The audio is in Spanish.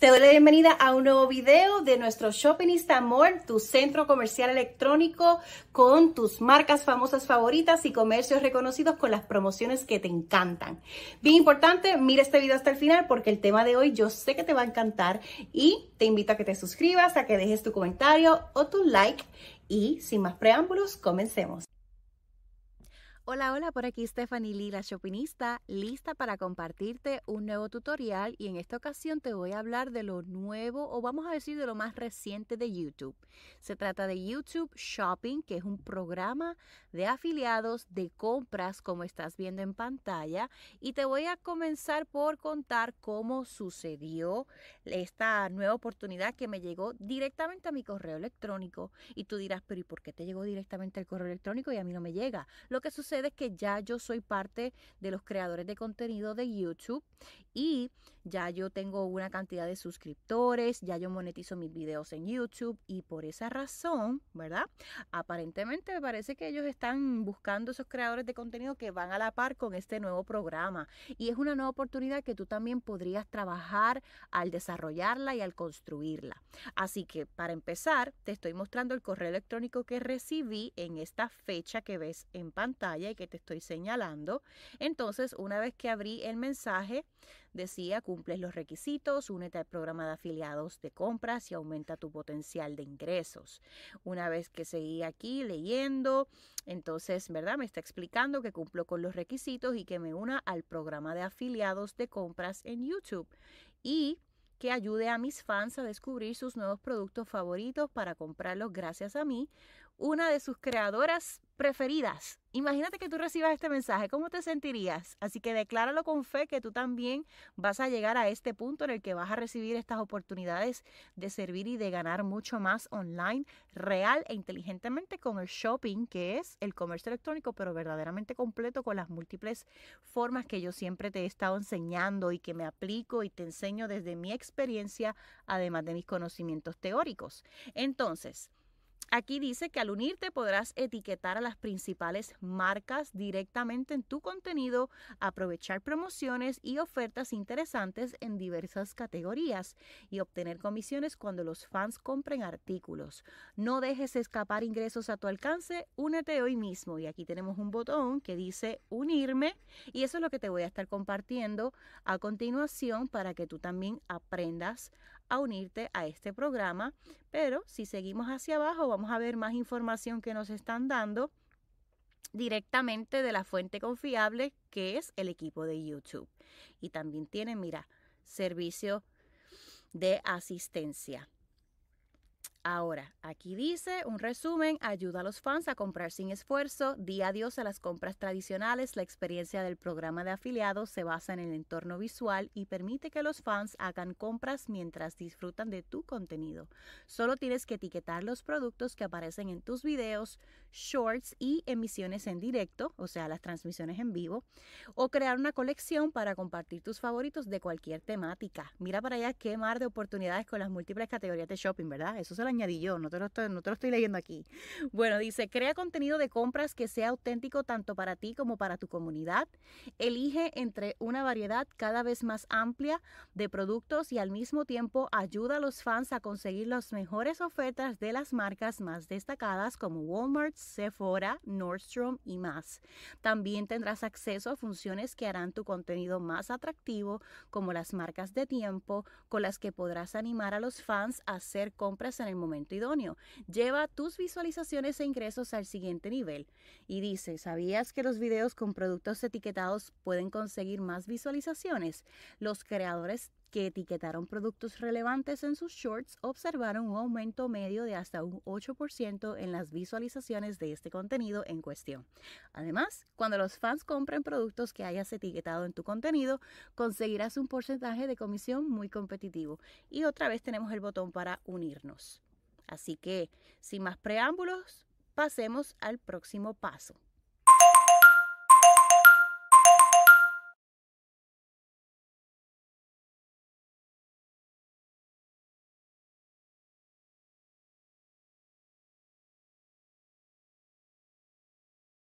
Te doy la bienvenida a un nuevo video de nuestro Shoppingista Amor, tu centro comercial electrónico con tus marcas famosas favoritas y comercios reconocidos con las promociones que te encantan. Bien importante, mira este video hasta el final porque el tema de hoy yo sé que te va a encantar y te invito a que te suscribas, a que dejes tu comentario o tu like y sin más preámbulos, comencemos. Hola, hola, por aquí Stephanie Lila, Shopinista, lista para compartirte un nuevo tutorial y en esta ocasión te voy a hablar de lo nuevo o vamos a decir de lo más reciente de YouTube. Se trata de YouTube Shopping, que es un programa de afiliados de compras como estás viendo en pantalla y te voy a comenzar por contar cómo sucedió esta nueva oportunidad que me llegó directamente a mi correo electrónico y tú dirás, pero ¿y por qué te llegó directamente al correo electrónico y a mí no me llega? Lo que sucede que ya yo soy parte de los creadores de contenido de YouTube y ya yo tengo una cantidad de suscriptores, ya yo monetizo mis videos en YouTube y por esa razón, ¿verdad? Aparentemente me parece que ellos están buscando esos creadores de contenido que van a la par con este nuevo programa y es una nueva oportunidad que tú también podrías trabajar al desarrollarla y al construirla. Así que para empezar, te estoy mostrando el correo electrónico que recibí en esta fecha que ves en pantalla y que te estoy señalando. Entonces, una vez que abrí el mensaje, decía, cumples los requisitos, únete al programa de afiliados de compras y aumenta tu potencial de ingresos. Una vez que seguí aquí leyendo, entonces, ¿verdad? Me está explicando que cumplo con los requisitos y que me una al programa de afiliados de compras en YouTube. Y que ayude a mis fans a descubrir sus nuevos productos favoritos para comprarlos gracias a mí, una de sus creadoras preferidas. Imagínate que tú recibas este mensaje, ¿cómo te sentirías? Así que decláralo con fe que tú también vas a llegar a este punto en el que vas a recibir estas oportunidades de servir y de ganar mucho más online, real e inteligentemente con el shopping, que es el comercio electrónico, pero verdaderamente completo con las múltiples formas que yo siempre te he estado enseñando y que me aplico y te enseño desde mi experiencia, además de mis conocimientos teóricos. Entonces, Aquí dice que al unirte podrás etiquetar a las principales marcas directamente en tu contenido, aprovechar promociones y ofertas interesantes en diversas categorías y obtener comisiones cuando los fans compren artículos. No dejes escapar ingresos a tu alcance, únete hoy mismo. Y aquí tenemos un botón que dice unirme y eso es lo que te voy a estar compartiendo a continuación para que tú también aprendas a unirte a este programa. Pero si seguimos hacia abajo, vamos vamos a ver más información que nos están dando directamente de la fuente confiable que es el equipo de YouTube. Y también tienen, mira, servicio de asistencia. Ahora, aquí dice un resumen, ayuda a los fans a comprar sin esfuerzo, di adiós a las compras tradicionales, la experiencia del programa de afiliados se basa en el entorno visual y permite que los fans hagan compras mientras disfrutan de tu contenido. Solo tienes que etiquetar los productos que aparecen en tus videos, shorts y emisiones en directo, o sea, las transmisiones en vivo, o crear una colección para compartir tus favoritos de cualquier temática. Mira para allá qué mar de oportunidades con las múltiples categorías de shopping, ¿verdad? Eso se añadí yo, no te, lo estoy, no estoy leyendo aquí. Bueno, dice, crea contenido de compras que sea auténtico tanto para ti como para tu comunidad. Elige entre una variedad cada vez más amplia de productos y al mismo tiempo ayuda a los fans a conseguir las mejores ofertas de las marcas más destacadas como Walmart, Sephora, Nordstrom y más. También tendrás acceso a funciones que harán tu contenido más atractivo, como las marcas de tiempo, con las que podrás animar a los fans a hacer compras en el momento idóneo. Lleva tus visualizaciones e ingresos al siguiente nivel. Y dice, ¿sabías que los videos con productos etiquetados pueden conseguir más visualizaciones? Los creadores que etiquetaron productos relevantes en sus shorts observaron un aumento medio de hasta un 8% en las visualizaciones de este contenido en cuestión. Además, cuando los fans compren productos que hayas etiquetado en tu contenido, conseguirás un porcentaje de comisión muy competitivo. Y otra vez tenemos el botón para unirnos. Así que, sin más preámbulos, pasemos al próximo paso.